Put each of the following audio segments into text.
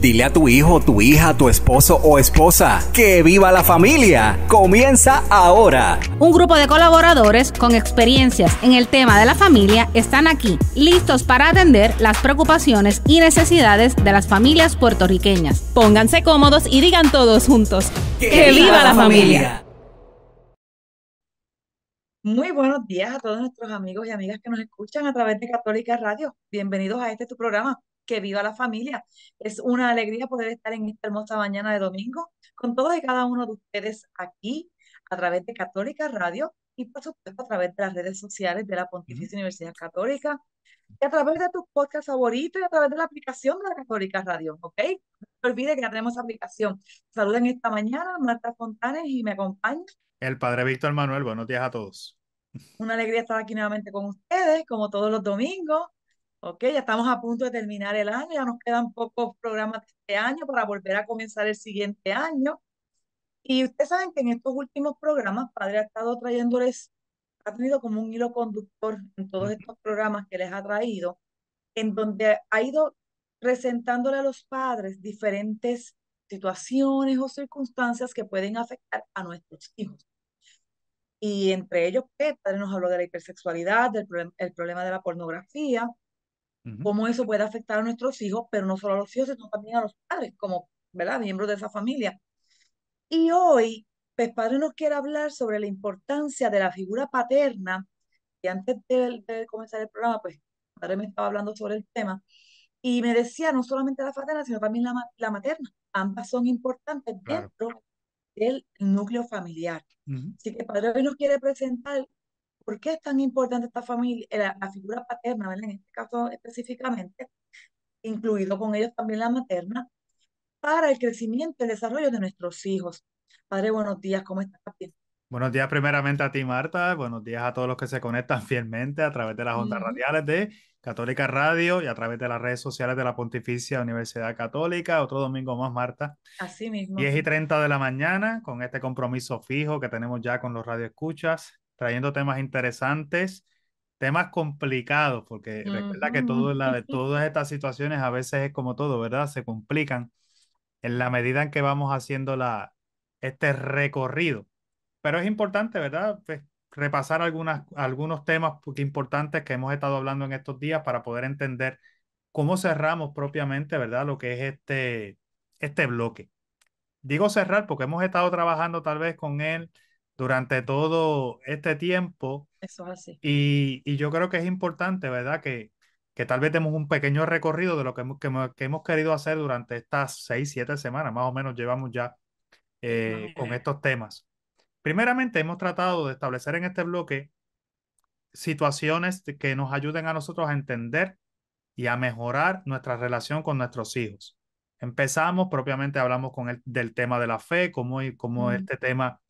Dile a tu hijo, tu hija, tu esposo o esposa que viva la familia. Comienza ahora. Un grupo de colaboradores con experiencias en el tema de la familia están aquí, listos para atender las preocupaciones y necesidades de las familias puertorriqueñas. Pónganse cómodos y digan todos juntos, que, viva, la familia. Muy buenos días a todos nuestros amigos y amigas que nos escuchan a través de Católica Radio. Bienvenidos a este tu programa, que viva la familia. Es una alegría poder estar en esta hermosa mañana de domingo con todos y cada uno de ustedes aquí a través de Católica Radio y por supuesto a través de las redes sociales de la Pontificia Universidad Católica y a través de tus podcast favoritos y a través de la aplicación de la Católica Radio, ¿ok? No olvide que ya tenemos aplicación. Saluden esta mañana Marta Fontanes y me acompaña. El Padre Víctor Manuel, buenos días a todos. Una alegría estar aquí nuevamente con ustedes, como todos los domingos. Ok, ya estamos a punto de terminar el año, ya nos quedan pocos programas de este año para volver a comenzar el siguiente año. Y ustedes saben que en estos últimos programas, Padre ha estado trayéndoles, ha tenido como un hilo conductor en todos estos programas que les ha traído, en donde ha ido presentándole a los padres diferentes situaciones o circunstancias que pueden afectar a nuestros hijos. Y entre ellos, pues, Padre nos habló de la hipersexualidad, del el problema de la pornografía, cómo eso puede afectar a nuestros hijos, pero no solo a los hijos, sino también a los padres, como, ¿verdad?, miembros de esa familia. Y hoy, pues Padre nos quiere hablar sobre la importancia de la figura paterna, y antes de, comenzar el programa, pues Padre me estaba hablando sobre el tema, y me decía no solamente la paterna, sino también la, materna. Ambas son importantes dentro del núcleo familiar. Así que Padre hoy nos quiere presentar ¿por qué es tan importante esta familia, eh, la, figura paterna, en este caso específicamente, incluido con ellos también la materna, para el crecimiento y el desarrollo de nuestros hijos? Padre, buenos días, ¿cómo estás? Buenos días primeramente a ti, Marta. Buenos días a todos los que se conectan fielmente a través de las ondas radiales de Católica Radio y a través de las redes sociales de la Pontificia Universidad Católica. Otro domingo más, Marta. Así mismo. 10 y 30 de la mañana, con este compromiso fijo que tenemos ya con los radioescuchas trayendo temas interesantes, temas complicados, porque recuerda que todo la, todas estas situaciones a veces es como todo, ¿verdad? Se complican en la medida en que vamos haciendo la, este recorrido. Pero es importante, ¿verdad? Pues, repasar algunas, algunos temas importantes que hemos estado hablando en estos días para poder entender cómo cerramos propiamente, ¿verdad? Lo que es este, este bloque. Digo cerrar porque hemos estado trabajando tal vez con él durante todo este tiempo. Eso Y, yo creo que es importante, ¿verdad? Que, que tal vez demos un pequeño recorrido de lo que hemos, querido hacer durante estas seis, siete semanas, más o menos llevamos ya eh, con estos temas. Primeramente, hemos tratado de establecer en este bloque situaciones que nos ayuden a nosotros a entender y a mejorar nuestra relación con nuestros hijos. Empezamos, propiamente hablamos con el, del tema de la fe, cómo, cómo este tema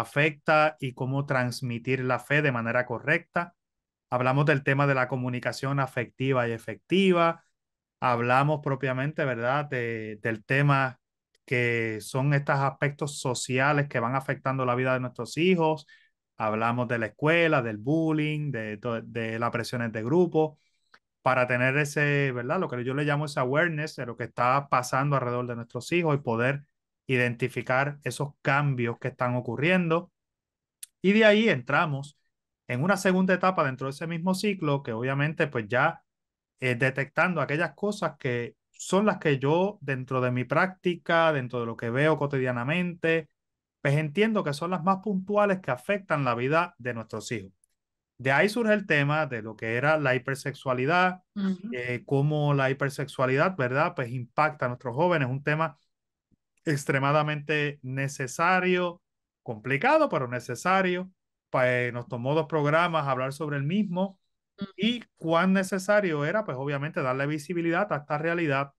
afecta y cómo transmitir la fe de manera correcta. Hablamos del tema de la comunicación afectiva y efectiva. Hablamos propiamente, ¿verdad?, del tema que son estos aspectos sociales que van afectando la vida de nuestros hijos. Hablamos de la escuela, del bullying, de, de las presiones de grupo, para tener ese, ¿verdad? Lo que yo le llamo ese awareness de lo que está pasando alrededor de nuestros hijos y poder identificar esos cambios que están ocurriendo. Y de ahí entramos en una segunda etapa dentro de ese mismo ciclo, que obviamente pues ya eh, detectando aquellas cosas que son las que yo dentro de mi práctica, dentro de lo que veo cotidianamente, pues entiendo que son las más puntuales que afectan la vida de nuestros hijos. De ahí surge el tema de lo que era la hipersexualidad, eh, cómo la hipersexualidad, ¿verdad? Pues impacta a nuestros jóvenes, un tema extremadamente necesario, complicado, pero necesario. Pues nos tomó dos programas hablar sobre el mismo y cuán necesario era, pues obviamente, darle visibilidad a esta realidad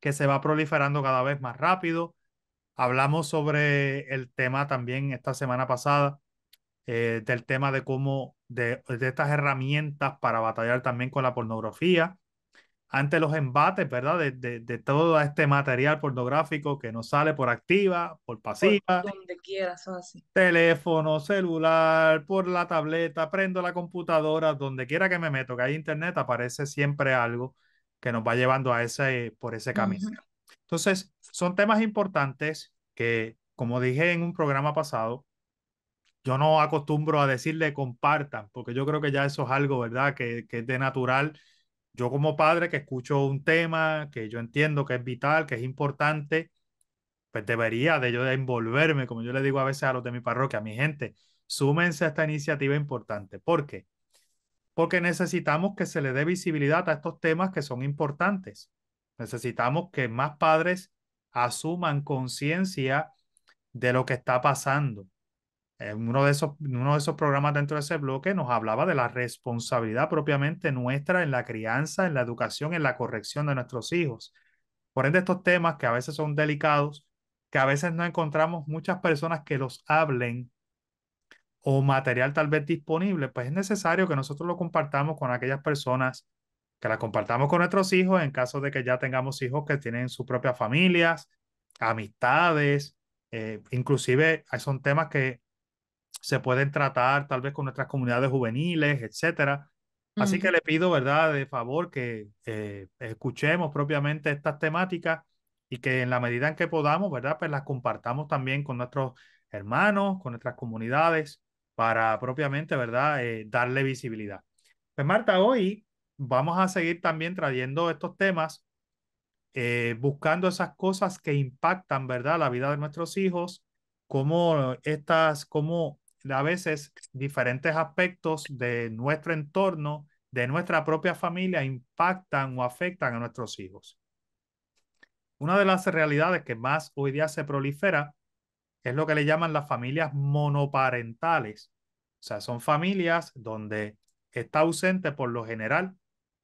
que se va proliferando cada vez más rápido. Hablamos sobre el tema también esta semana pasada, eh, del tema de cómo, de estas herramientas para batallar también con la pornografía ante los embates, ¿verdad? De, de, de, todo este material pornográfico que nos sale por activa, por pasiva. donde quieras, así. Teléfono, celular, por la tableta, prendo la computadora, donde quiera que me meto, que hay internet, aparece siempre algo que nos va llevando a ese, por ese camino. Entonces, son temas importantes que, como dije en un programa pasado, yo no acostumbro a decirle compartan, porque yo creo que ya eso es algo, ¿verdad? Que, que es de natural yo como padre que escucho un tema que yo entiendo que es vital, que es importante, pues debería de yo de envolverme, como yo le digo a veces a los de mi parroquia, a mi gente, súmense a esta iniciativa importante. ¿Por qué? Porque necesitamos que se le dé visibilidad a estos temas que son importantes. Necesitamos que más padres asuman conciencia de lo que está pasando. Eh, uno de, esos, uno de esos programas dentro de ese bloque nos hablaba de la responsabilidad propiamente nuestra en la crianza, en la educación, en la corrección de nuestros hijos. Por ende, estos temas que a veces son delicados, que a veces no encontramos muchas personas que los hablen o material tal vez disponible, pues es necesario que nosotros lo compartamos con aquellas personas, que la compartamos con nuestros hijos en caso de que ya tengamos hijos que tienen sus propias familias, amistades, eh, inclusive ah, son temas que se pueden tratar tal vez con nuestras comunidades juveniles, etcétera. Así que le pido, ¿verdad?, de favor que eh, escuchemos propiamente estas temáticas y que en la medida en que podamos, ¿verdad?, pues las compartamos también con nuestros hermanos, con nuestras comunidades, para propiamente, ¿verdad?, eh, darle visibilidad. Pues Marta, hoy vamos a seguir también trayendo estos temas, eh, buscando esas cosas que impactan, ¿verdad?, la vida de nuestros hijos, cómo estas, como a veces diferentes aspectos de nuestro entorno, de nuestra propia familia, impactan o afectan a nuestros hijos. Una de las realidades que más hoy día se prolifera es lo que le llaman las familias monoparentales. O sea, son familias donde está ausente por lo general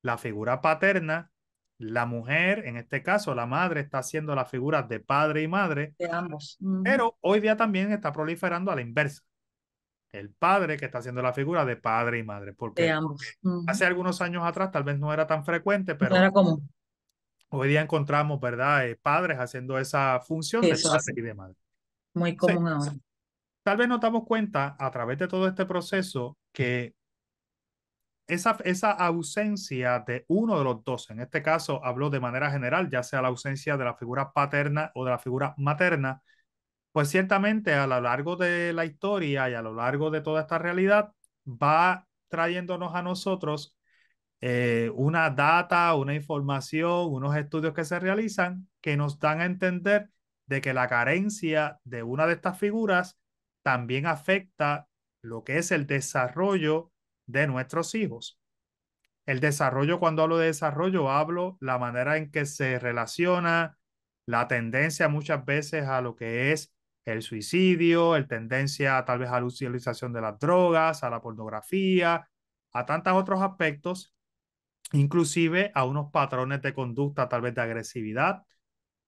la figura paterna, la mujer, en este caso la madre, está haciendo las figuras de padre y madre. ambos. Pero hoy día también está proliferando a la inversa el padre que está haciendo la figura de padre y madre, porque hace algunos años atrás tal vez no era tan frecuente, pero hoy día encontramos, ¿verdad?, eh, padres haciendo esa función de padre y de madre. Muy común ahora. Tal vez nos damos cuenta a través de todo este proceso que esa, esa ausencia de uno de los dos, en este caso hablo de manera general, ya sea la ausencia de la figura paterna o de la figura materna, pues ciertamente a lo largo de la historia y a lo largo de toda esta realidad va trayéndonos a nosotros eh, una data, una información, unos estudios que se realizan que nos dan a entender de que la carencia de una de estas figuras también afecta lo que es el desarrollo de nuestros hijos. El desarrollo, cuando hablo de desarrollo, hablo la manera en que se relaciona, la tendencia muchas veces a lo que es el suicidio, el tendencia tal vez a la utilización de las drogas, a la pornografía, a tantos otros aspectos, inclusive a unos patrones de conducta tal vez de agresividad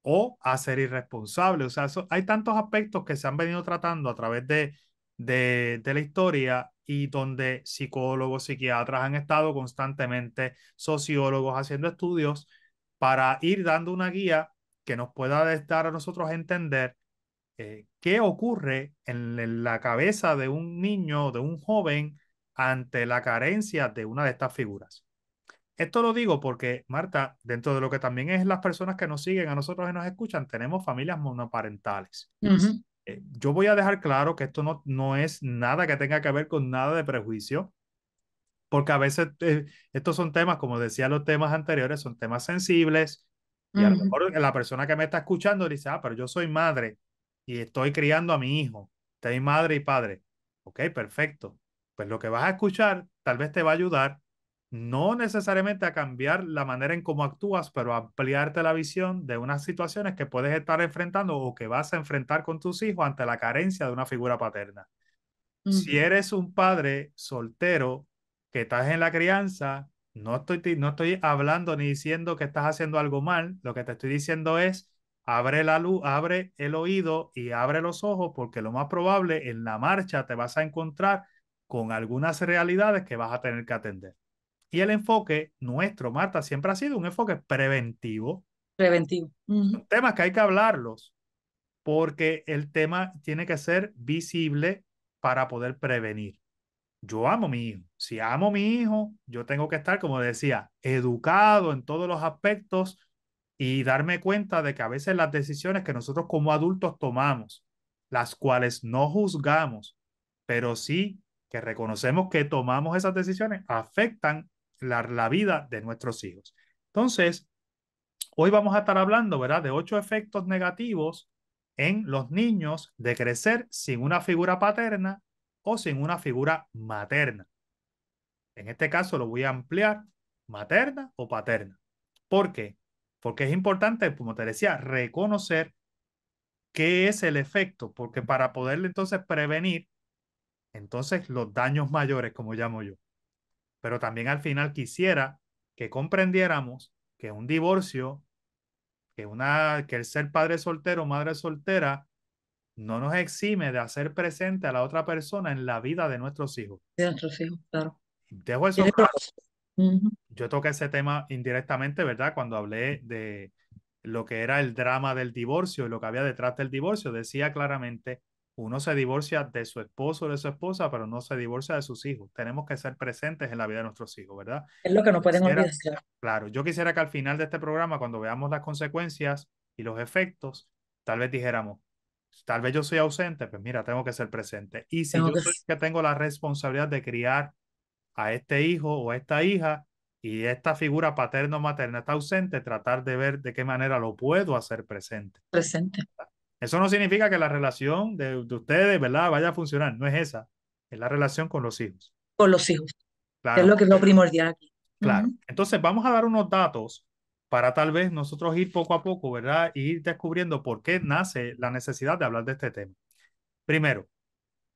o a ser irresponsable. O sea, hay tantos aspectos que se han venido tratando a través de, de, de la historia y donde psicólogos, psiquiatras han estado constantemente, sociólogos haciendo estudios para ir dando una guía que nos pueda dar a nosotros a entender eh, qué ocurre en la cabeza de un niño, de un joven, ante la carencia de una de estas figuras. Esto lo digo porque, Marta, dentro de lo que también es las personas que nos siguen, a nosotros y nos escuchan, tenemos familias monoparentales. Eh, yo voy a dejar claro que esto no, no es nada que tenga que ver con nada de prejuicio, porque a veces eh, estos son temas, como decía los temas anteriores, son temas sensibles, y a lo mejor la persona que me está escuchando dice, ah, pero yo soy madre, y estoy criando a mi hijo, mi madre y padre. Ok, perfecto. Pues lo que vas a escuchar tal vez te va a ayudar, no necesariamente a cambiar la manera en cómo actúas, pero a ampliarte la visión de unas situaciones que puedes estar enfrentando o que vas a enfrentar con tus hijos ante la carencia de una figura paterna. Si eres un padre soltero que estás en la crianza, no estoy, no estoy hablando ni diciendo que estás haciendo algo mal, lo que te estoy diciendo es abre la luz, abre el oído y abre los ojos, porque lo más probable en la marcha te vas a encontrar con algunas realidades que vas a tener que atender. Y el enfoque nuestro, Marta, siempre ha sido un enfoque preventivo. Preventivo. Temas que hay que hablarlos, porque el tema tiene que ser visible para poder prevenir. Yo amo a mi hijo. Si amo a mi hijo, yo tengo que estar, como decía, educado en todos los aspectos y darme cuenta de que a veces las decisiones que nosotros como adultos tomamos, las cuales no juzgamos, pero sí que reconocemos que tomamos esas decisiones, afectan la, vida de nuestros hijos. Entonces, hoy vamos a estar hablando, ¿verdad?, de ocho efectos negativos en los niños de crecer sin una figura paterna o sin una figura materna. En este caso lo voy a ampliar, materna o paterna. ¿Por qué? porque es importante, como te decía, reconocer qué es el efecto, porque para poderle entonces prevenir, entonces los daños mayores, como llamo yo. Pero también al final quisiera que comprendiéramos que un divorcio, que, una, que el ser padre soltero o madre soltera, no nos exime de hacer presente a la otra persona en la vida de nuestros hijos. De nuestros hijos, claro. Dejo eso yo toqué ese tema indirectamente, ¿verdad? Cuando hablé de lo que era el drama del divorcio y lo que había detrás del divorcio, decía claramente, uno se divorcia de su esposo o de su esposa, pero no se divorcia de sus hijos. Tenemos que ser presentes en la vida de nuestros hijos, ¿verdad? Es lo que no pueden olvidar. Claro, yo quisiera que al final de este programa, cuando veamos las consecuencias y los efectos, tal vez dijéramos, tal vez yo soy ausente, pues mira, tengo que ser presente. Y si yo soy que tengo la responsabilidad de criar a este hijo o a esta hija y esta figura paterna o materna está ausente, tratar de ver de qué manera lo puedo hacer presente. Presente. Eso no significa que la relación de, ustedes, ¿verdad?, vaya a funcionar, no es esa, es la relación con los hijos. Con los hijos. Claro. Es lo que es lo primordial aquí. Claro. Entonces vamos a dar unos datos para tal vez nosotros ir poco a poco, ¿verdad? ir descubriendo por qué nace la necesidad de hablar de este tema. Primero,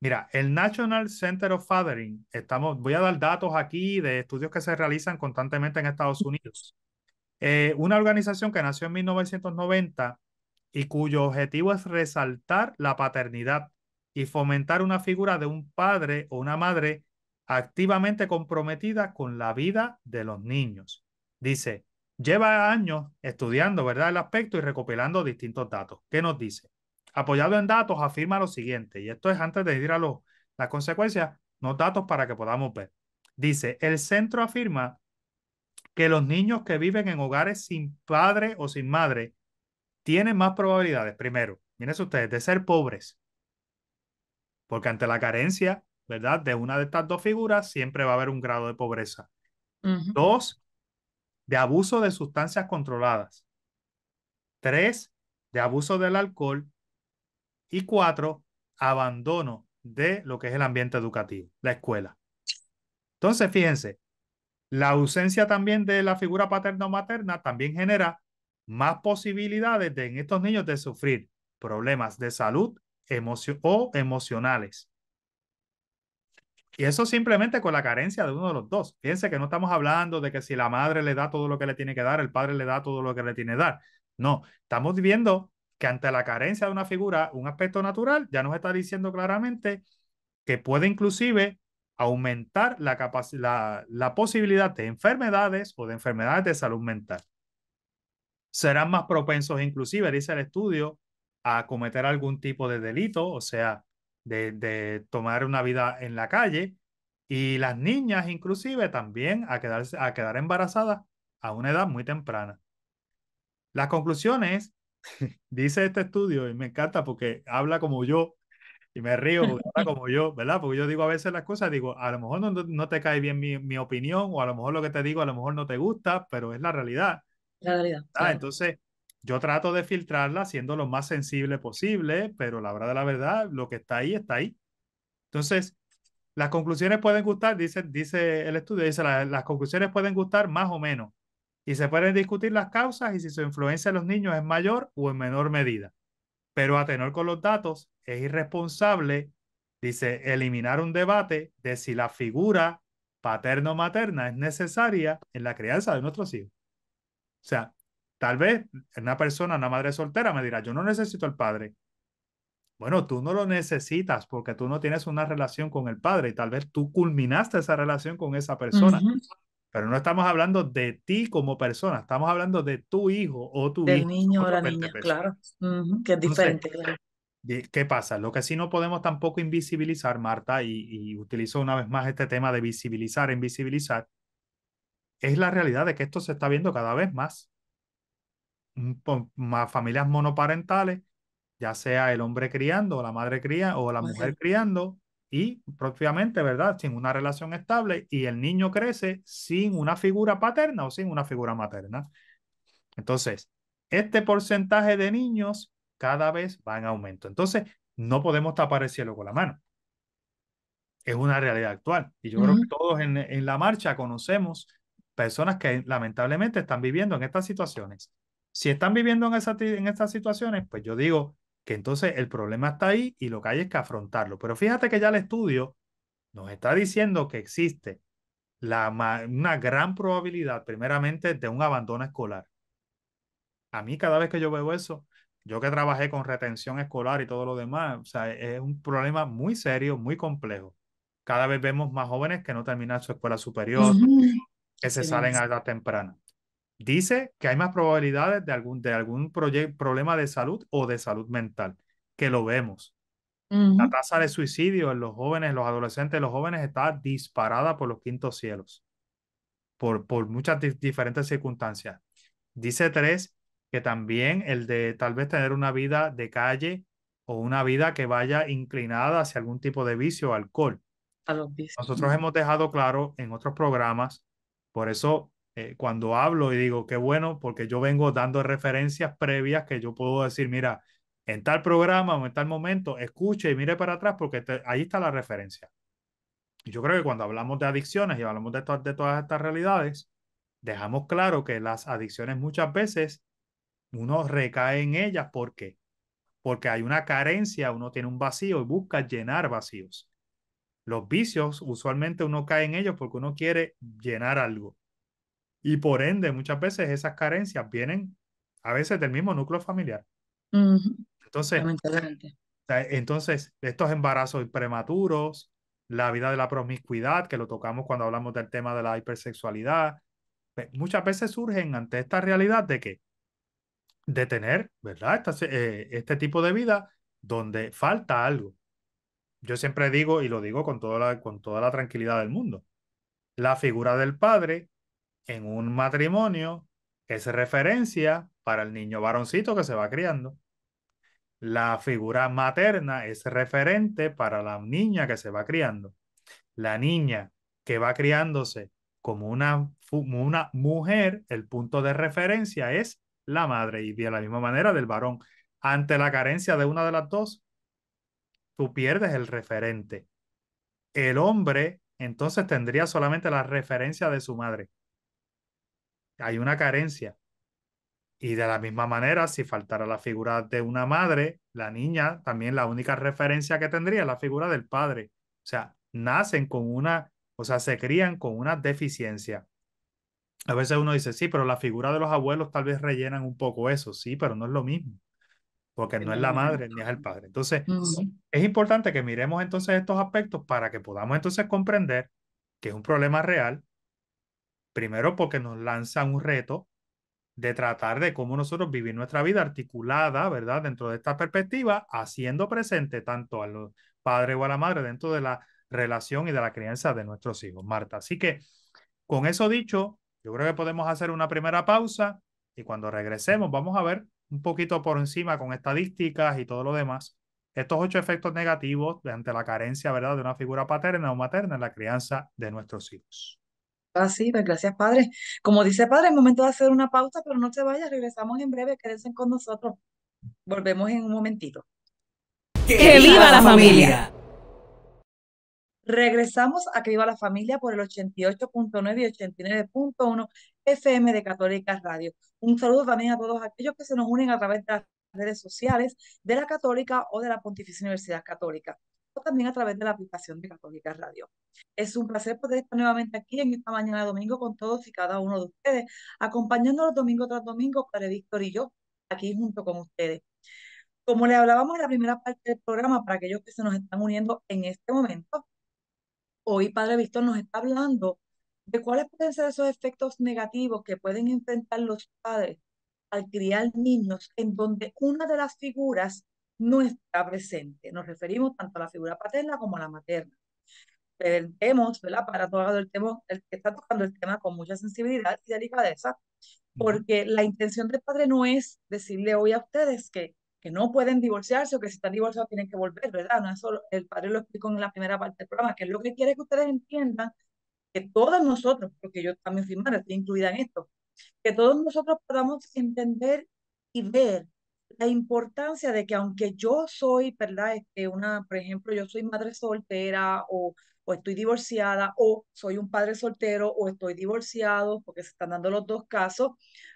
Mira, el National Center of Fathering, estamos, voy a dar datos aquí de estudios que se realizan constantemente en Estados Unidos. Eh, una organización que nació en 1990 y cuyo objetivo es resaltar la paternidad y fomentar una figura de un padre o una madre activamente comprometida con la vida de los niños. Dice, lleva años estudiando, ¿verdad?, el aspecto y recopilando distintos datos. ¿Qué nos dice? apoyado en datos, afirma lo siguiente, y esto es antes de ir a las consecuencias, no datos para que podamos ver. Dice, el centro afirma que los niños que viven en hogares sin padre o sin madre tienen más probabilidades, primero, miren ustedes, de ser pobres, porque ante la carencia, ¿verdad? De una de estas dos figuras siempre va a haber un grado de pobreza. Dos, de abuso de sustancias controladas. Tres, de abuso del alcohol. Y cuatro, abandono de lo que es el ambiente educativo, la escuela. Entonces, fíjense, la ausencia también de la figura paterna o materna también genera más posibilidades en estos niños de sufrir problemas de salud o emocionales. Y eso simplemente con la carencia de uno de los dos. Fíjense que no estamos hablando de que si la madre le da todo lo que le tiene que dar, el padre le da todo lo que le tiene que dar. No, estamos viendo que ante la carencia de una figura, un aspecto natural, ya nos está diciendo claramente que puede inclusive aumentar la, la, posibilidad de enfermedades o de enfermedades de salud mental. Serán más propensos inclusive, dice el estudio, a cometer algún tipo de delito, o sea, de, tomar una vida en la calle, y las niñas inclusive también a, quedarse, a quedar embarazadas a una edad muy temprana. Las conclusiones dice este estudio y me encanta porque habla como yo y me río porque habla como yo, ¿verdad? Porque yo digo a veces las cosas, digo, a lo mejor no, no te cae bien mi, mi, opinión o a lo mejor lo que te digo a lo mejor no te gusta, pero es la realidad. La realidad. Entonces, yo trato de filtrarla siendo lo más sensible posible, pero la verdad de la verdad, lo que está ahí, está ahí. Entonces, las conclusiones pueden gustar, dice, dice el estudio, dice, las conclusiones pueden gustar más o menos, y se pueden discutir las causas y si su influencia en los niños es mayor o en menor medida. Pero a tenor con los datos, es irresponsable, dice, eliminar un debate de si la figura paterno-materna es necesaria en la crianza de nuestros hijos. O sea, tal vez una persona, una madre soltera, me dirá, yo no necesito al padre. Bueno, tú no lo necesitas porque tú no tienes una relación con el padre y tal vez tú culminaste esa relación con esa persona. Pero no estamos hablando de ti como persona, estamos hablando de tu hijo o tu Del niño o la niña, claro, que es diferente. claro. ¿Qué pasa? Lo que sí no podemos tampoco invisibilizar, Marta, y, utilizo una vez más este tema de visibilizar, e invisibilizar, es la realidad de que esto se está viendo cada vez más. Más familias monoparentales, ya sea el hombre criando, o la madre cría, o la mujer criando, y propiamente, ¿verdad? Sin una relación estable y el niño crece sin una figura paterna o sin una figura materna. Entonces, este porcentaje de niños cada vez va en aumento. Entonces, no podemos tapar el cielo con la mano. Es una realidad actual. Y yo creo que todos en, la marcha conocemos personas que lamentablemente están viviendo en estas situaciones. Si están viviendo en, en estas situaciones, pues yo digo, que entonces el problema está ahí y lo que hay es que afrontarlo. Pero fíjate que ya el estudio nos está diciendo que existe la, una gran probabilidad, primeramente, de un abandono escolar. A mí cada vez que yo veo eso, yo que trabajé con retención escolar y todo lo demás, o sea, es un problema muy serio, muy complejo. Cada vez vemos más jóvenes que no terminan su escuela superior, que se salen a edad temprana dice que hay más probabilidades de algún, de algún problema de salud o de salud mental, que lo vemos. La tasa de suicidio en los jóvenes, los adolescentes, los jóvenes está disparada por los quintos cielos, por, por muchas diferentes circunstancias. Dice tres, que también el de tal vez tener una vida de calle o una vida que vaya inclinada hacia algún tipo de vicio o alcohol. Nosotros hemos dejado claro en otros programas, por eso eh, cuando hablo y digo, qué bueno, porque yo vengo dando referencias previas que yo puedo decir, mira, en tal programa o en tal momento, escuche y mire para atrás porque ahí está la referencia. yo creo que cuando hablamos de adicciones y hablamos de, de todas estas realidades, dejamos claro que las adicciones muchas veces uno recae en ellas. porque Porque hay una carencia, uno tiene un vacío y busca llenar vacíos. Los vicios, usualmente uno cae en ellos porque uno quiere llenar algo. Y por ende, muchas veces esas carencias vienen a veces del mismo núcleo familiar. Entonces, entonces, estos embarazos prematuros, la vida de la promiscuidad, que lo tocamos cuando hablamos del tema de la hipersexualidad, pues, muchas veces surgen ante esta realidad de que de tener, ¿verdad? Eh, este, tipo de vida donde falta algo. Yo siempre digo, y lo digo con toda, la, con toda la tranquilidad del mundo, la figura del padre en un matrimonio es referencia para el niño varoncito que se va criando. La figura materna es referente para la niña que se va criando. La niña que va criándose como una, una mujer, el punto de referencia es la madre y de la misma manera del varón. Ante la carencia de una de las dos, tú pierdes el referente. El hombre entonces tendría solamente la referencia de su madre hay una carencia. Y de la misma manera, si faltara la figura de una madre, la niña también la única referencia que tendría es la figura del padre. O sea, nacen con una, o sea, se crían con una deficiencia. A veces uno dice, sí, pero la figura de los abuelos tal vez rellenan un poco eso, sí, pero no es lo mismo, porque no es la madre ni es el padre. Entonces, es importante que miremos entonces estos aspectos para que podamos entonces comprender que es un problema real, Primero porque nos lanza un reto de tratar de cómo nosotros vivir nuestra vida articulada, ¿verdad? Dentro de esta perspectiva, haciendo presente tanto al padre o a la madre dentro de la relación y de la crianza de nuestros hijos, Marta. Así que, con eso dicho, yo creo que podemos hacer una primera pausa y cuando regresemos vamos a ver un poquito por encima con estadísticas y todo lo demás, estos ocho efectos negativos ante la carencia, ¿verdad?, de una figura paterna o materna en la crianza de nuestros hijos pues Gracias, Padre. Como dice Padre, es momento de hacer una pausa, pero no se vaya, regresamos en breve, quédense con nosotros. Volvemos en un momentito. ¡Que, viva la familia! familia! Regresamos a Que viva la familia por el 88.9 y 89.1 FM de Católica Radio. Un saludo también a todos aquellos que se nos unen a través de las redes sociales de la Católica o de la Pontificia Universidad Católica también a través de la aplicación de Católica Radio. Es un placer poder estar nuevamente aquí en esta mañana de domingo con todos y cada uno de ustedes, acompañándonos domingo tras domingo, Padre Víctor y yo, aquí junto con ustedes. Como le hablábamos en la primera parte del programa, para aquellos que se nos están uniendo en este momento, hoy Padre Víctor nos está hablando de cuáles pueden ser esos efectos negativos que pueden enfrentar los padres al criar niños en donde una de las figuras no está presente. Nos referimos tanto a la figura paterna como a la materna. tema, ¿verdad? Para todo el tema, el que está tocando el tema con mucha sensibilidad y delicadeza, porque la intención del padre no es decirle hoy a ustedes que, que no pueden divorciarse o que si están divorciados tienen que volver, ¿verdad? No, es solo el padre lo explicó en la primera parte del programa, que es lo que quiere que ustedes entiendan que todos nosotros, porque yo también fui estoy incluida en esto, que todos nosotros podamos entender y ver la importancia de que aunque yo soy, ¿verdad? Este, una, por ejemplo, yo soy madre soltera o, o, estoy divorciada o soy un padre soltero o estoy divorciado, porque se están dando los dos casos.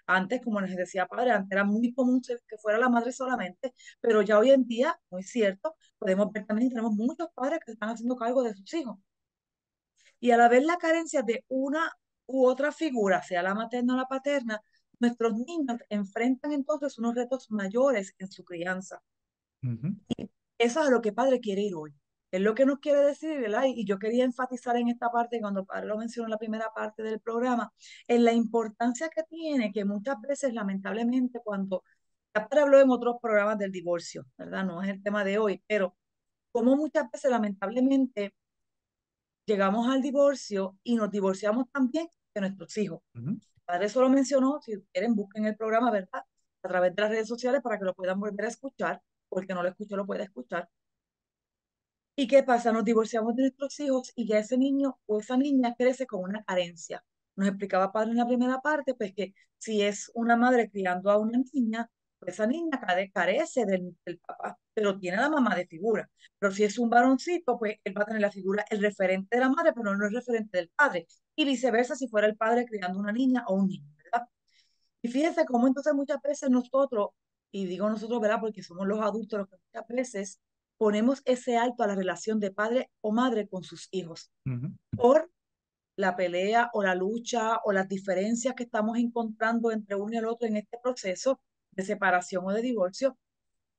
Antes, como les decía padre, antes era muy común que fuera la madre solamente, pero ya hoy en día, muy cierto, podemos ver también que tenemos muchos padres que están haciendo cargo de sus hijos. Y a la vez la carencia de una u otra figura, sea la materna o la paterna, nuestros niños enfrentan entonces unos retos mayores en su crianza. Y eso es a lo que padre quiere ir hoy. Es lo que nos quiere decir, ¿verdad? Y yo quería enfatizar en esta parte, cuando padre lo mencionó en la primera parte del programa, en la importancia que tiene que muchas veces, lamentablemente, cuando ya padre habló en otros programas del divorcio, ¿verdad? No es el tema de hoy, pero como muchas veces, lamentablemente, llegamos al divorcio y nos divorciamos también de nuestros hijos padre solo mencionó, si quieren busquen el programa, ¿verdad? A través de las redes sociales para que lo puedan volver a escuchar, porque no lo escuchó, lo puede escuchar. ¿Y qué pasa? Nos divorciamos de nuestros hijos y ya ese niño o esa niña crece con una carencia. Nos explicaba padre en la primera parte, pues que si es una madre criando a una niña, esa niña carece del, papá, pero tiene a la mamá de figura. Pero si es un varoncito, pues él va a tener la figura, el referente de la madre, pero no el referente del padre. Y viceversa si fuera el padre criando una niña o un niño, ¿verdad? Y fíjense cómo entonces muchas veces nosotros, y digo nosotros, ¿verdad? Porque somos los adultos los que muchas veces ponemos ese alto a la relación de padre o madre con sus hijos. Por la pelea o la lucha o las diferencias que estamos encontrando entre uno y el otro en este proceso de separación o de divorcio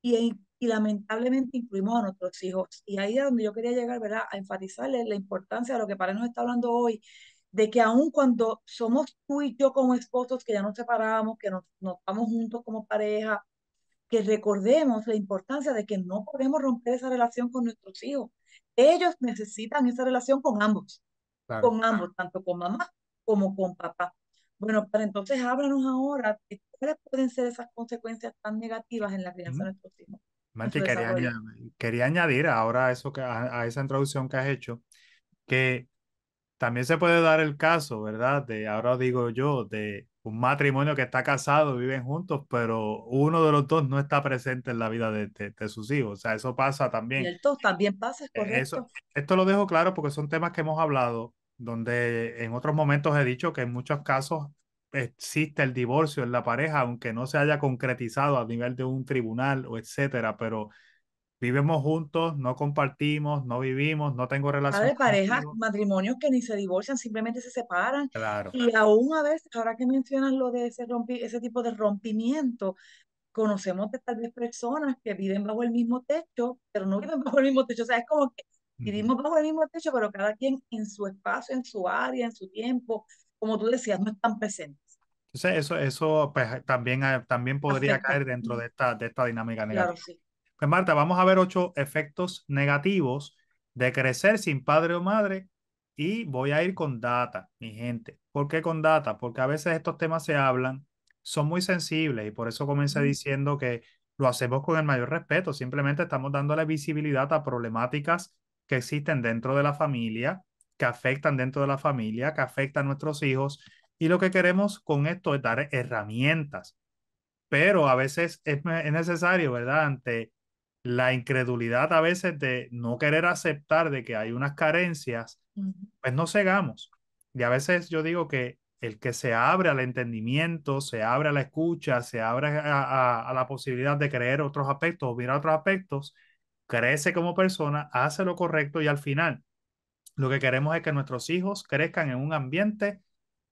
y, y lamentablemente incluimos a nuestros hijos. Y ahí es donde yo quería llegar, ¿verdad? A enfatizarles la importancia de lo que para nos está hablando hoy, de que aun cuando somos tú y yo como esposos, que ya nos separamos, que nos, vamos juntos como pareja, que recordemos la importancia de que no podemos romper esa relación con nuestros hijos. Ellos necesitan esa relación con ambos, con ambos, tanto con mamá como con papá. Bueno, pero entonces háblanos ahora cuáles pueden ser esas consecuencias tan negativas en la crianza de mm. nuestros hijos. Marti, quería, añadir, quería añadir ahora a eso que, a, esa introducción que has hecho, que también se puede dar el caso, ¿verdad? De, ahora digo yo, de un matrimonio que está casado, viven juntos, pero uno de los dos no está presente en la vida de, de, sus hijos. O sea, eso pasa también. esto también pasa, es eh, correcto. Eso, esto lo dejo claro porque son temas que hemos hablado donde en otros momentos he dicho que en muchos casos existe el divorcio en la pareja, aunque no se haya concretizado a nivel de un tribunal o etcétera, pero vivimos juntos, no compartimos, no vivimos, no tengo relación. de parejas, matrimonios que ni se divorcian, simplemente se separan. Claro. Y aún a veces, ahora que mencionas lo de ese, rompi ese tipo de rompimiento, conocemos de tal vez personas que viven bajo el mismo techo, pero no viven bajo el mismo techo. O sea, es como que Vivimos bajo el mismo techo, pero cada quien en su espacio, en su área, en su tiempo, como tú decías, no están presentes. eso, eso pues, también, eh, también podría caer dentro de esta, de esta dinámica negativa. Claro, sí. Pues Marta, vamos a ver ocho efectos negativos de crecer sin padre o madre y voy a ir con data, mi gente. ¿Por qué con data? Porque a veces estos temas se hablan, son muy sensibles y por eso comencé diciendo que lo hacemos con el mayor respeto, simplemente estamos dándole visibilidad a problemáticas que existen dentro de la familia, que afectan dentro de la familia, que afectan a nuestros hijos. Y lo que queremos con esto es dar herramientas. Pero a veces es, necesario, ¿verdad? Ante la incredulidad a veces de no querer aceptar de que hay unas carencias, pues no cegamos. Y a veces yo digo que el que se abre al entendimiento, se abre a la escucha, se abre a, a la posibilidad de creer otros aspectos o mirar otros aspectos, crece como persona, hace lo correcto y al final lo que queremos es que nuestros hijos crezcan en un ambiente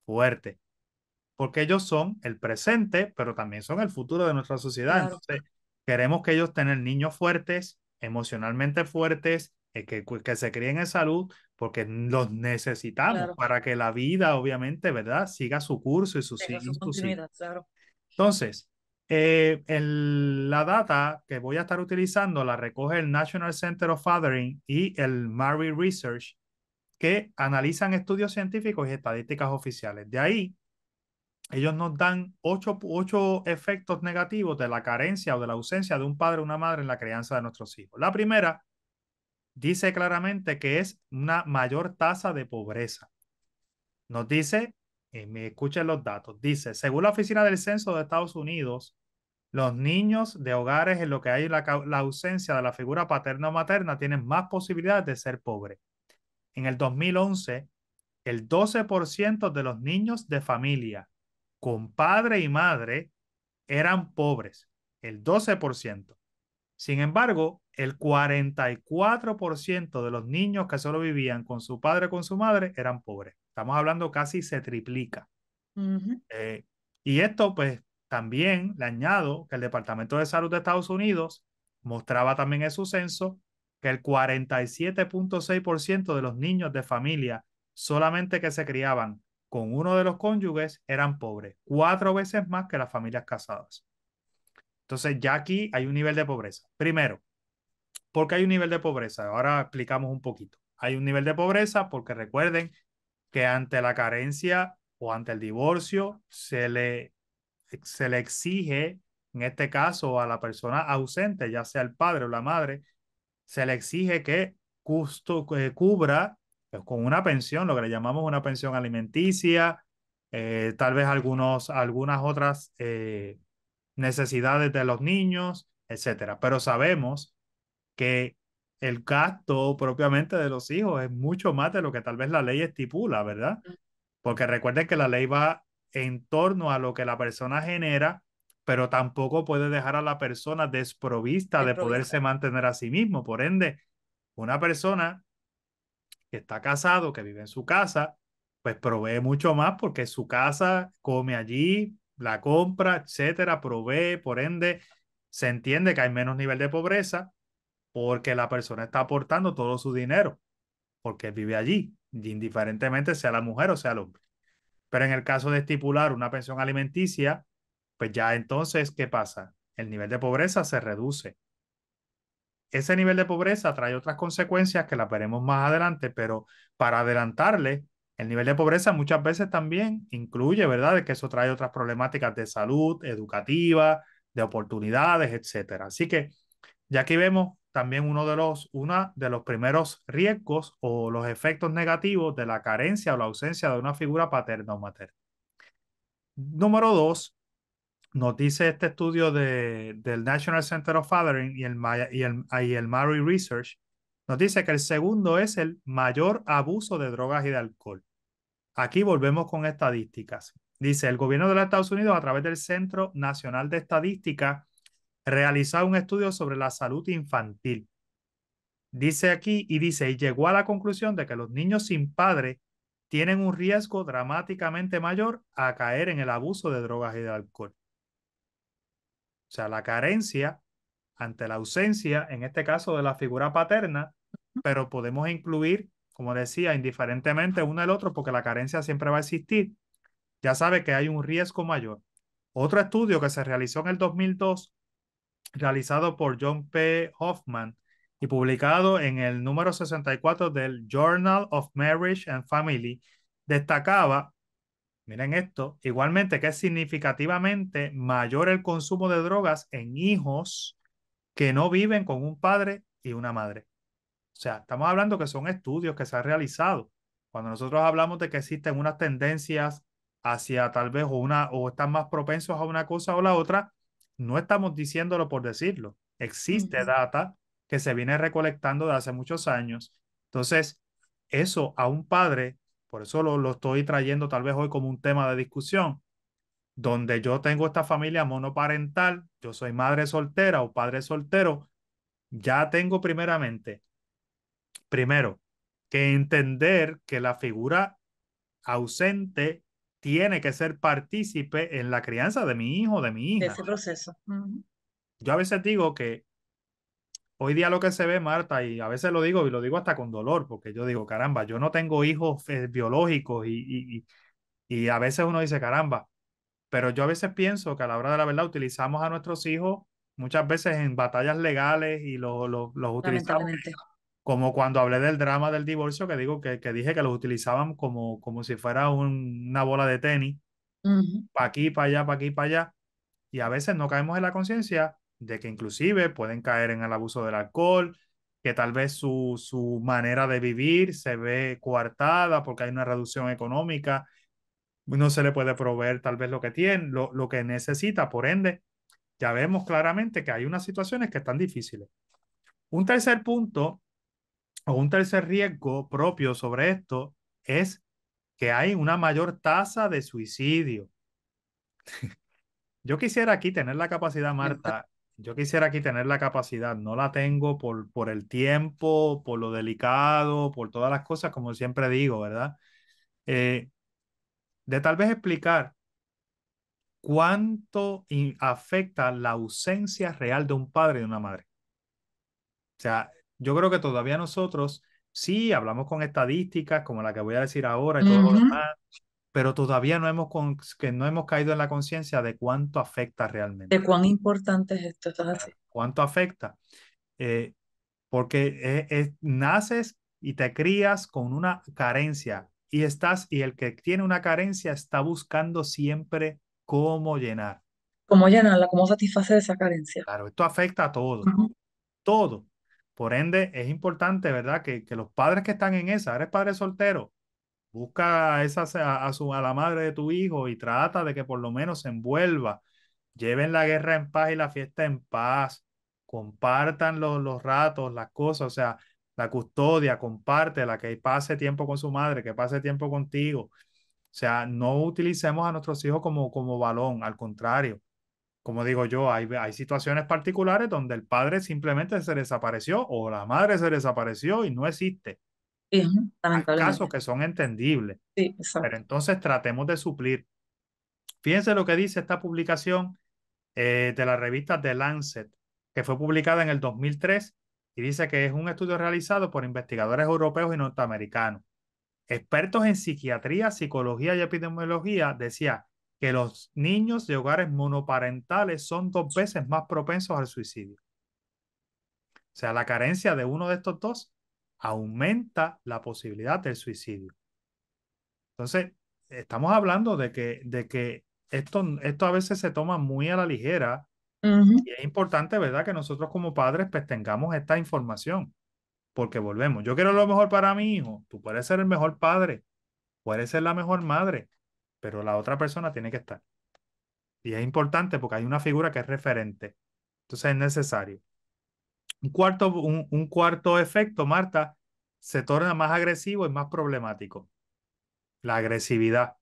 fuerte, porque ellos son el presente, pero también son el futuro de nuestra sociedad. queremos que ellos tengan niños fuertes, emocionalmente fuertes, eh, que, se críen en salud, porque los necesitamos para que la vida, obviamente, ¿verdad?, siga su curso y su, su, Entonces, eh, la data que voy a estar utilizando la recoge el National Center of Fathering y el Murray Research, que analizan estudios científicos y estadísticas oficiales. De ahí, ellos nos dan ocho, ocho efectos negativos de la carencia o de la ausencia de un padre o una madre en la crianza de nuestros hijos. La primera dice claramente que es una mayor tasa de pobreza. Nos dice eh, me escuchen los datos. Dice, según la Oficina del Censo de Estados Unidos, los niños de hogares en los que hay la, la ausencia de la figura paterna o materna tienen más posibilidades de ser pobres. En el 2011, el 12% de los niños de familia con padre y madre eran pobres, el 12%. Sin embargo, el 44% de los niños que solo vivían con su padre o con su madre eran pobres. Estamos hablando casi se triplica. Eh, y esto, pues, también le añado que el Departamento de Salud de Estados Unidos mostraba también en su censo que el 47.6% de los niños de familia solamente que se criaban con uno de los cónyuges eran pobres, cuatro veces más que las familias casadas. Entonces ya aquí hay un nivel de pobreza. Primero, ¿por qué hay un nivel de pobreza? Ahora explicamos un poquito. Hay un nivel de pobreza porque recuerden que ante la carencia o ante el divorcio se le, se le exige, en este caso a la persona ausente, ya sea el padre o la madre, se le exige que eh, cubra pues, con una pensión, lo que le llamamos una pensión alimenticia, eh, tal vez algunos, algunas otras eh, necesidades de los niños, etcétera. Pero sabemos que el gasto propiamente de los hijos es mucho más de lo que tal vez la ley estipula, ¿verdad? Porque recuerden que la ley va en torno a lo que la persona genera, pero tampoco puede dejar a la persona desprovista, de poderse mantener a sí mismo. Por ende, una persona que está casado, que vive en su casa, pues provee mucho más porque su casa come allí, la compra, etcétera, provee, por ende, se entiende que hay menos nivel de pobreza porque la persona está aportando todo su dinero, porque vive allí, indiferentemente sea la mujer o sea el hombre. Pero en el caso de estipular una pensión alimenticia, pues ya entonces, ¿qué pasa? El nivel de pobreza se reduce. Ese nivel de pobreza trae otras consecuencias que las veremos más adelante, pero para adelantarle, el nivel de pobreza muchas veces también incluye, ¿verdad?, que eso trae otras problemáticas de salud, educativa, de oportunidades, etcétera. Así que ya aquí vemos también uno de los, de los primeros riesgos o los efectos negativos de la carencia o la ausencia de una figura paterna o materna. Número dos, nos dice este estudio de, del National Center of Fathering y el, y, y el Research, nos dice que el segundo es el mayor abuso de drogas y de alcohol. Aquí volvemos con estadísticas. Dice, el gobierno de los Estados Unidos a través del Centro Nacional de Estadística realizó un estudio sobre la salud infantil. Dice aquí y dice, y llegó a la conclusión de que los niños sin padre tienen un riesgo dramáticamente mayor a caer en el abuso de drogas y de alcohol. O sea, la carencia ante la ausencia, en este caso de la figura paterna, pero podemos incluir como decía, indiferentemente uno del otro, porque la carencia siempre va a existir, ya sabe que hay un riesgo mayor. Otro estudio que se realizó en el 2002, realizado por John P. Hoffman y publicado en el número 64 del Journal of Marriage and Family, destacaba, miren esto, igualmente que es significativamente mayor el consumo de drogas en hijos que no viven con un padre y una madre. O sea, estamos hablando que son estudios que se han realizado. Cuando nosotros hablamos de que existen unas tendencias hacia tal vez o una o están más propensos a una cosa o la otra, no estamos diciéndolo por decirlo. Existe data que se viene recolectando de hace muchos años. Entonces, eso a un padre, por eso lo, lo estoy trayendo tal vez hoy como un tema de discusión, donde yo tengo esta familia monoparental, yo soy madre soltera o padre soltero, ya tengo primeramente primero, que entender que la figura ausente tiene que ser partícipe en la crianza de mi hijo, de mi hija. De ese proceso. Yo a veces digo que hoy día lo que se ve, Marta, y a veces lo digo y lo digo hasta con dolor, porque yo digo, caramba, yo no tengo hijos eh, biológicos y, y, y, a veces uno dice, caramba, pero yo a veces pienso que a la hora de la verdad utilizamos a nuestros hijos muchas veces en batallas legales y los lo, utilizamos como cuando hablé del drama del divorcio, que digo que, que dije que los utilizaban como, como si fuera una bola de tenis, Pa' para aquí, para allá, para aquí, para allá. Y a veces no caemos en la conciencia de que inclusive pueden caer en el abuso del alcohol, que tal vez su, su manera de vivir se ve coartada porque hay una reducción económica, no se le puede proveer tal vez lo que tiene, lo, lo que necesita, por ende, ya vemos claramente que hay unas situaciones que están difíciles. Un tercer punto un tercer riesgo propio sobre esto es que hay una mayor tasa de suicidio. yo quisiera aquí tener la capacidad, Marta, yo quisiera aquí tener la capacidad, no la tengo por, por el tiempo, por lo delicado, por todas las cosas, como siempre digo, ¿verdad? Eh, de tal vez explicar cuánto afecta la ausencia real de un padre y de una madre. O sea, yo creo que todavía nosotros sí hablamos con estadísticas como la que voy a decir ahora y todo lo pero todavía no hemos, que no hemos caído en la conciencia de cuánto afecta realmente. De cuán importante es esto, ¿estás ¿Cuánto afecta? Eh, porque e, naces y te crías con una carencia y estás, y el que tiene una carencia está buscando siempre cómo llenar. ¿Cómo llenarla? ¿Cómo satisfacer esa carencia? Claro, esto afecta a todo. Todo. Por ende, es importante, ¿verdad? Que, los padres que están en esa, eres padre soltero, busca a, esa, a, su, a la madre de tu hijo y trata de que por lo menos se envuelva. Lleven la guerra en paz y la fiesta en paz. Compartan los, ratos, las cosas, o sea, la custodia, compártela, que pase tiempo con su madre, que pase tiempo contigo. O sea, no utilicemos a nuestros hijos como, como balón, al contrario, como digo yo, hay, situaciones particulares donde el padre simplemente se desapareció o la madre se desapareció y no existe. hay casos que son entendibles. pero entonces tratemos de suplir. Fíjense lo que dice esta publicación eh, de la revista The Lancet, que fue publicada en el 2003 y dice que es un estudio realizado por investigadores europeos y norteamericanos. Expertos en psiquiatría, psicología y epidemiología decía que los niños de hogares monoparentales son dos veces más propensos al suicidio. O sea, la carencia de uno de estos dos aumenta la posibilidad del suicidio. Entonces, estamos hablando de que, de que esto, esto a veces se toma muy a la ligera y es importante, ¿verdad?, que nosotros como padres pues tengamos esta información. Porque volvemos, yo quiero lo mejor para mi hijo, tú puedes ser el mejor padre, puedes ser la mejor madre, pero la otra persona tiene que estar. Y es importante porque hay una figura que es referente. Entonces es necesario. Un cuarto, un, cuarto efecto, Marta, se torna más agresivo y más problemático. La agresividad.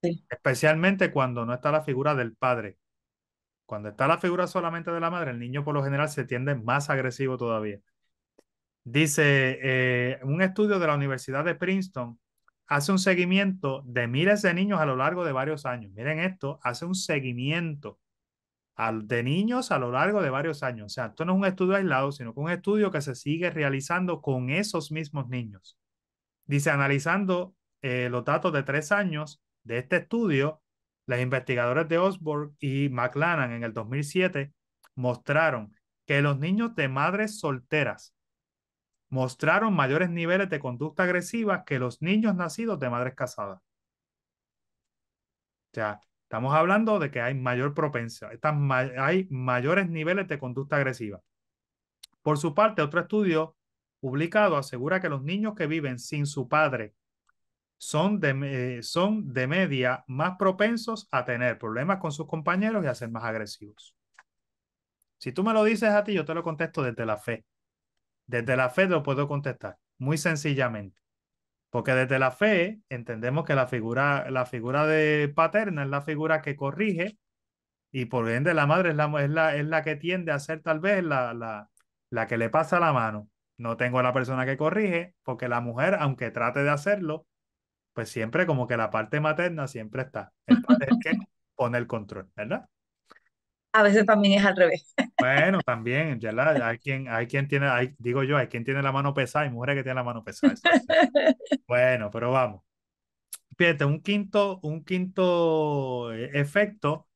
Especialmente cuando no está la figura del padre. Cuando está la figura solamente de la madre, el niño por lo general se tiende más agresivo todavía. Dice, eh, un estudio de la Universidad de Princeton hace un seguimiento de miles de niños a lo largo de varios años. Miren esto, hace un seguimiento de niños a lo largo de varios años. O sea, esto no es un estudio aislado, sino que un estudio que se sigue realizando con esos mismos niños. Dice, analizando eh, los datos de tres años de este estudio, los investigadores de Osborne y McLaren en el 2007 mostraron que los niños de madres solteras mostraron mayores niveles de conducta agresiva que los niños nacidos de madres casadas. O sea, estamos hablando de que hay mayor propensión, hay mayores niveles de conducta agresiva. Por su parte, otro estudio publicado asegura que los niños que viven sin su padre son de, eh, son de media más propensos a tener problemas con sus compañeros y a ser más agresivos. Si tú me lo dices a ti, yo te lo contesto desde la fe. Desde la fe lo puedo contestar, muy sencillamente. Porque desde la fe entendemos que la figura, la figura de paterna es la figura que corrige y por bien de la madre es la, la, es la que tiende a ser tal vez la, la, la que le pasa la mano. No tengo a la persona que corrige porque la mujer, aunque trate de hacerlo, pues siempre como que la parte materna siempre está. El padre que pone el control, ¿verdad? a veces también es al revés. Bueno, también, hay quien, hay quien tiene, digo yo, hay quien tiene la mano pesada y mujeres que tienen la mano pesada. bueno, pero vamos. Fíjate, un quinto, un quinto eh, efecto,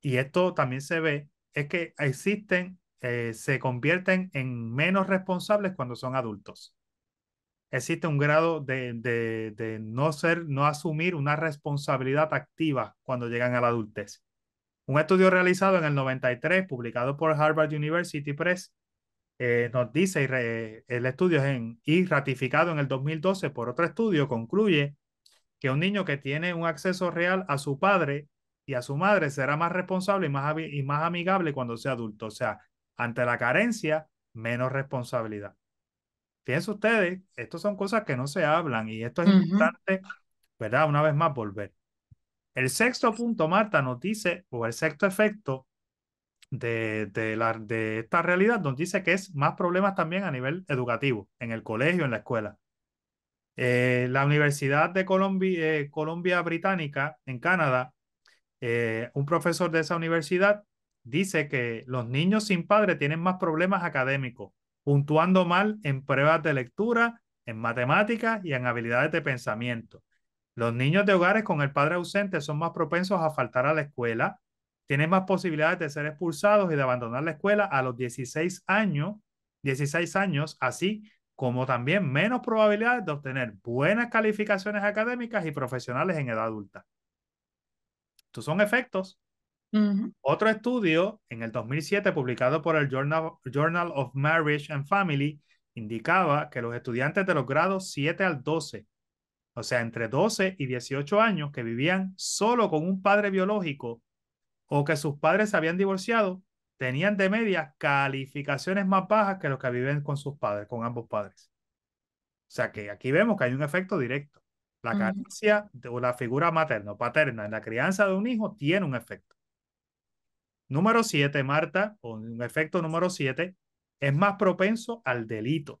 y esto también se ve, es que existen, eh, se convierten en menos responsables cuando son adultos. Existe un grado de, de no ser, no asumir una responsabilidad activa cuando llegan a la adultez un estudio realizado en el 93, publicado por Harvard University Press, eh, nos dice, y el estudio es en, y ratificado en el 2012 por otro estudio, concluye que un niño que tiene un acceso real a su padre y a su madre será más responsable y más, y más amigable cuando sea adulto. O sea, ante la carencia, menos responsabilidad. Fíjense ustedes, estas son cosas que no se hablan y esto es importante, ¿verdad? Una vez más, volver. El sexto punto, Marta, nos dice, o el sexto efecto de, la, de esta realidad, nos dice que es más problemas también a nivel educativo, en el colegio, en la escuela. Eh, la Universidad de eh, Colombia, Británica, en Canadá, eh, un profesor de esa universidad dice que los niños sin padre tienen más problemas académicos, puntuando mal en pruebas de lectura, en matemáticas y en habilidades de pensamiento. Los niños de hogares con el padre ausente son más propensos a faltar a la escuela, tienen más posibilidades de ser expulsados y de abandonar la escuela a los 16 años, 16 años, así como también menos probabilidades de obtener buenas calificaciones académicas y profesionales en edad adulta. Estos son efectos. Otro estudio en el 2007 publicado por el Journal, Journal of Marriage and Family indicaba que los estudiantes de los grados 7 al 12 o sea, entre 12 y 18 años, que vivían solo con un padre biológico o que sus padres se habían divorciado, tenían de media calificaciones más bajas que los que viven con sus padres, con ambos padres. O sea que aquí vemos que hay un efecto directo. La carencia o la figura materna o paterna en la crianza de un hijo tiene un efecto. Número 7, Marta, o un efecto número 7, es más propenso al delito.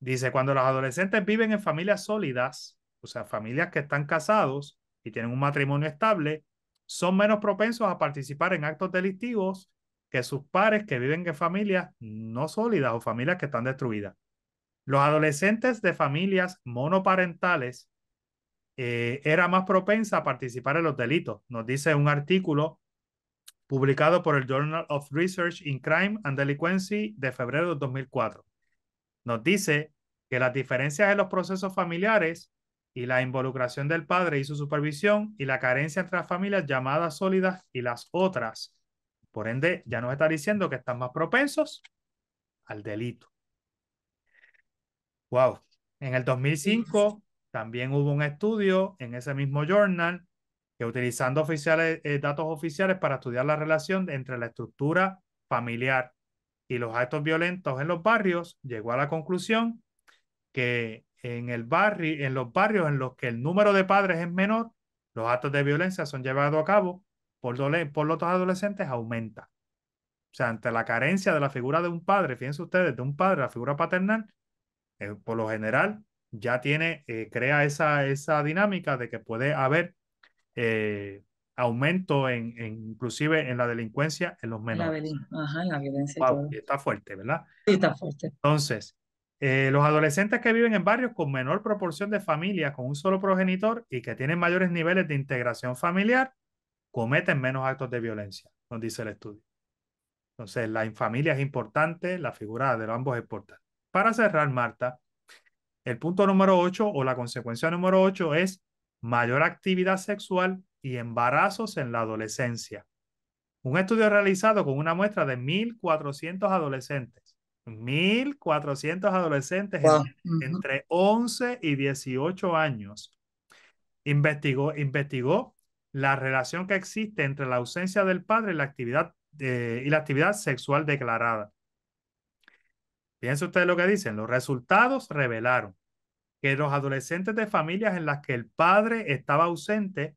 Dice, cuando los adolescentes viven en familias sólidas, o sea, familias que están casados y tienen un matrimonio estable, son menos propensos a participar en actos delictivos que sus pares que viven en familias no sólidas o familias que están destruidas. Los adolescentes de familias monoparentales eran eh, era más propensa a participar en los delitos, nos dice un artículo publicado por el Journal of Research in Crime and Delinquency de febrero de 2004 nos dice que las diferencias en los procesos familiares y la involucración del padre y su supervisión y la carencia entre las familias llamadas sólidas y las otras. Por ende, ya nos está diciendo que están más propensos al delito. Wow. En el 2005 también hubo un estudio en ese mismo journal que utilizando oficiales, eh, datos oficiales para estudiar la relación entre la estructura familiar y los actos violentos en los barrios, llegó a la conclusión que en, el en los barrios en los que el número de padres es menor, los actos de violencia son llevados a cabo por, por los adolescentes aumenta. O sea, ante la carencia de la figura de un padre, fíjense ustedes, de un padre, la figura paternal, eh, por lo general ya tiene, eh, crea esa, dinámica de que puede haber eh, aumento en, inclusive en la delincuencia en los menores. La, violencia. está fuerte, ¿verdad? Sí, está fuerte. Entonces, eh, los adolescentes que viven en barrios con menor proporción de familias con un solo progenitor y que tienen mayores niveles de integración familiar cometen menos actos de violencia, nos dice el estudio. Entonces, la familia es importante, la figura de ambos es importante. Para cerrar, Marta, el punto número 8 o la consecuencia número 8 es mayor actividad sexual y embarazos en la adolescencia. Un estudio realizado con una muestra de 1.400 adolescentes. 1.400 adolescentes entre 11 y 18 años. Investigó, investigó la relación que existe entre la ausencia del padre y la actividad, eh, y la actividad sexual declarada. Fíjense ustedes lo que dicen. Los resultados revelaron que los adolescentes de familias en las que el padre estaba ausente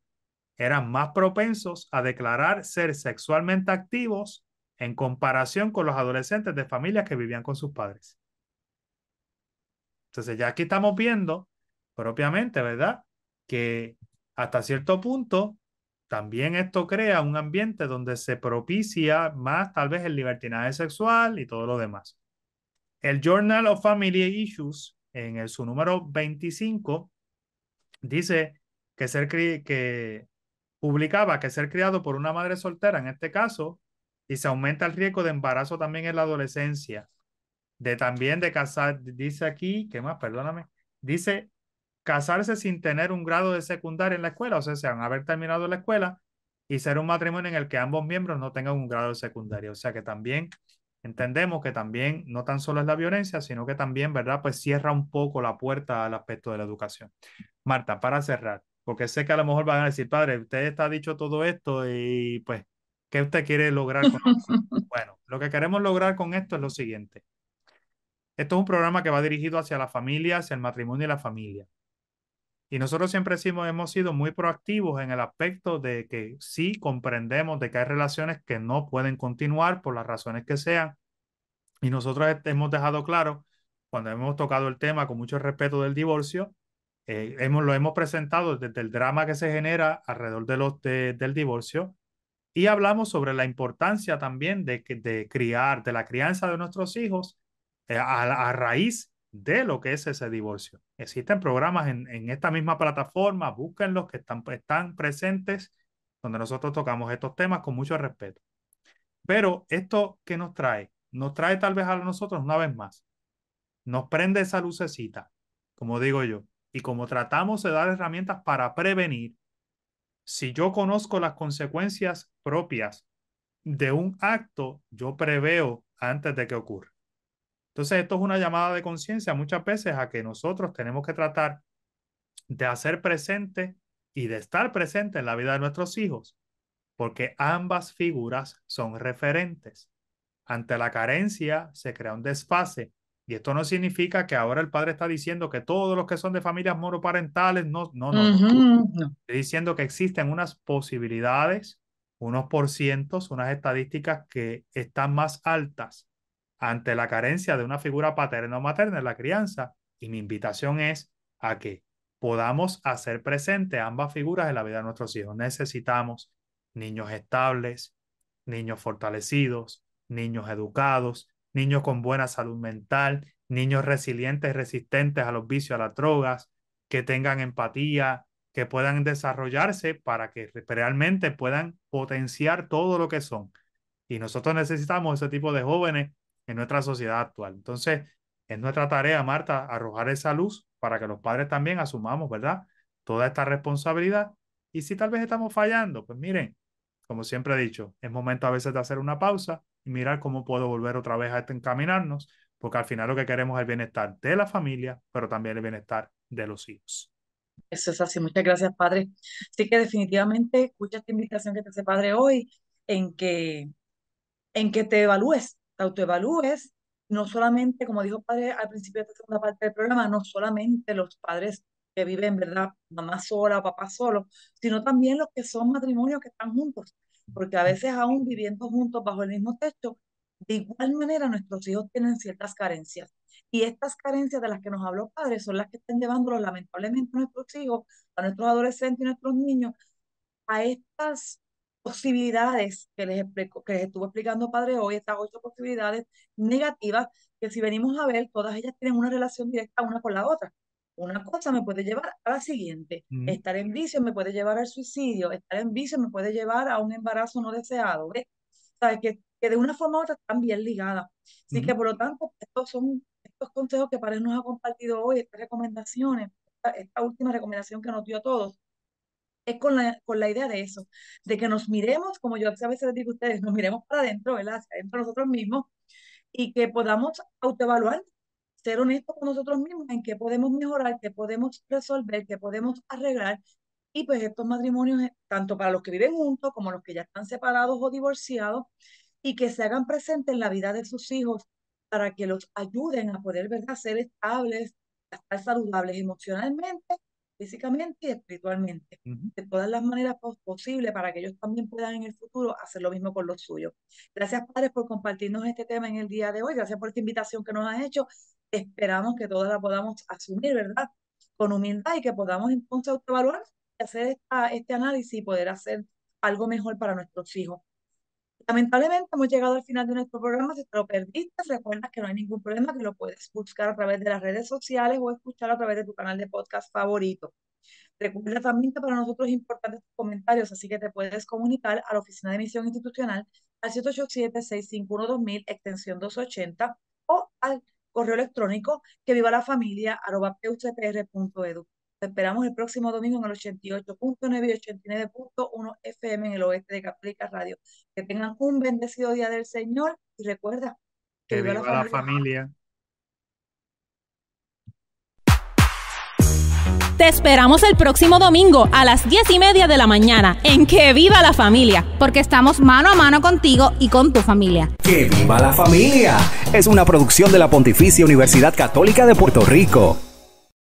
eran más propensos a declarar ser sexualmente activos en comparación con los adolescentes de familias que vivían con sus padres. Entonces ya aquí estamos viendo propiamente, ¿verdad? Que hasta cierto punto también esto crea un ambiente donde se propicia más tal vez el libertinaje sexual y todo lo demás. El Journal of Family Issues, en su número 25, dice que ser, que publicaba que ser criado por una madre soltera, en este caso, y se aumenta el riesgo de embarazo también en la adolescencia, de también de casar, dice aquí, ¿qué más? Perdóname, dice casarse sin tener un grado de secundaria en la escuela, o sea, sean haber terminado la escuela y ser un matrimonio en el que ambos miembros no tengan un grado de secundaria, o sea que también entendemos que también no tan solo es la violencia, sino que también, ¿verdad? Pues cierra un poco la puerta al aspecto de la educación. Marta, para cerrar, porque sé que a lo mejor van a decir, padre, usted está dicho todo esto y pues, ¿qué usted quiere lograr con esto? bueno, lo que queremos lograr con esto es lo siguiente. Esto es un programa que va dirigido hacia la familia, hacia el matrimonio y la familia. Y nosotros siempre hemos sido muy proactivos en el aspecto de que sí comprendemos de que hay relaciones que no pueden continuar por las razones que sean. Y nosotros hemos dejado claro, cuando hemos tocado el tema con mucho respeto del divorcio, eh, lo hemos presentado desde el drama que se genera alrededor de los, del divorcio y hablamos sobre la importancia también de, de criar, de la crianza de nuestros hijos eh, a, raíz de lo que es ese divorcio. Existen programas en, en esta misma plataforma, búsquenlos que están, están presentes, donde nosotros tocamos estos temas con mucho respeto. Pero esto que nos trae, nos trae tal vez a nosotros una vez más, nos prende esa lucecita, como digo yo, y como tratamos de dar herramientas para prevenir, si yo conozco las consecuencias propias de un acto, yo preveo antes de que ocurra. Entonces, esto es una llamada de conciencia muchas veces a que nosotros tenemos que tratar de hacer presente y de estar presente en la vida de nuestros hijos, porque ambas figuras son referentes. Ante la carencia se crea un desfase y esto no significa que ahora el padre está diciendo que todos los que son de familias monoparentales, no, no, no. Estoy diciendo que existen unas posibilidades, unos porcientos, unas estadísticas que están más altas ante la carencia de una figura paterna o materna en la crianza. Y mi invitación es a que podamos hacer presente ambas figuras en la vida de nuestros hijos. Necesitamos niños estables, niños fortalecidos, niños educados, niños con buena salud mental, niños resilientes, resistentes a los vicios, a las drogas, que tengan empatía, que puedan desarrollarse para que realmente puedan potenciar todo lo que son. Y nosotros necesitamos ese tipo de jóvenes en nuestra sociedad actual. Entonces, es nuestra tarea, Marta, arrojar esa luz para que los padres también asumamos, ¿verdad? Toda esta responsabilidad. Y si tal vez estamos fallando, pues miren, como siempre he dicho, es momento a veces de hacer una pausa y mirar cómo puedo volver otra vez a este encaminarnos, porque al final lo que queremos es el bienestar de la familia, pero también el bienestar de los hijos. Eso es así. Muchas gracias, padre. Así que definitivamente escucha esta invitación que te hace padre hoy en que, en que te evalúes, te autoevalúes, no solamente, como dijo padre al principio de esta segunda parte del programa, no solamente los padres que viven, ¿verdad? Mamá sola, papá solo, sino también los que son matrimonios que están juntos porque a veces aún viviendo juntos bajo el mismo techo, de igual manera nuestros hijos tienen ciertas carencias. Y estas carencias de las que nos habló padre son las que están llevándolos lamentablemente a nuestros hijos, a nuestros adolescentes y nuestros niños a estas posibilidades que les, explico, que les estuvo explicando padre hoy, estas ocho posibilidades negativas, que si venimos a ver, todas ellas tienen una relación directa una con la otra. Una cosa me puede llevar a la siguiente. Estar en vicio me puede llevar al suicidio. Estar en vicio me puede llevar a un embarazo no deseado. ¿ves? Que, que, de una forma u otra están bien ligadas. Así que por lo tanto, estos son estos consejos que Pared nos ha compartido hoy, estas recomendaciones, esta, última recomendación que nos dio a todos, es con la, con la idea de eso, de que nos miremos, como yo a veces les digo a ustedes, nos miremos para adentro, ¿verdad? Hacia adentro nosotros mismos y que podamos autoevaluar ser honestos con nosotros mismos en qué podemos mejorar, qué podemos resolver, qué podemos arreglar. Y pues estos matrimonios, eh, tanto para los que viven juntos como los que ya están separados o divorciados, y que se hagan presentes en la vida de sus hijos para que los ayuden a poder ser estables, a estar saludables emocionalmente físicamente y espiritualmente, de todas las maneras posibles para que ellos también puedan en el futuro hacer lo mismo con los suyos. Gracias, padres, por compartirnos este tema en el día de hoy. Gracias por esta invitación que nos has hecho. Esperamos que todas la podamos asumir, ¿verdad? Con humildad y que podamos entonces autoevaluar y hacer este análisis y poder hacer algo mejor para nuestros hijos. Lamentablemente hemos llegado al final de nuestro programa. Si te lo perdiste, recuerda que no hay ningún problema, que lo puedes buscar a través de las redes sociales o escuchar a través de tu canal de podcast favorito. Recuerda también que para nosotros es importante tus comentarios, así que te puedes comunicar a la Oficina de emisión Institucional al 787-651-2000, extensión 280, o al correo electrónico que viva la familia te esperamos el próximo domingo en el 88.9 y 89.1 FM en el oeste de Caprica Radio. Que tengan un bendecido día del Señor y recuerda que, viva, la familia. Te esperamos el próximo domingo a las 10 y media de la mañana en Que Viva la Familia, porque estamos mano a mano contigo y con tu familia. Que Viva la Familia es una producción de la Pontificia Universidad Católica de Puerto Rico.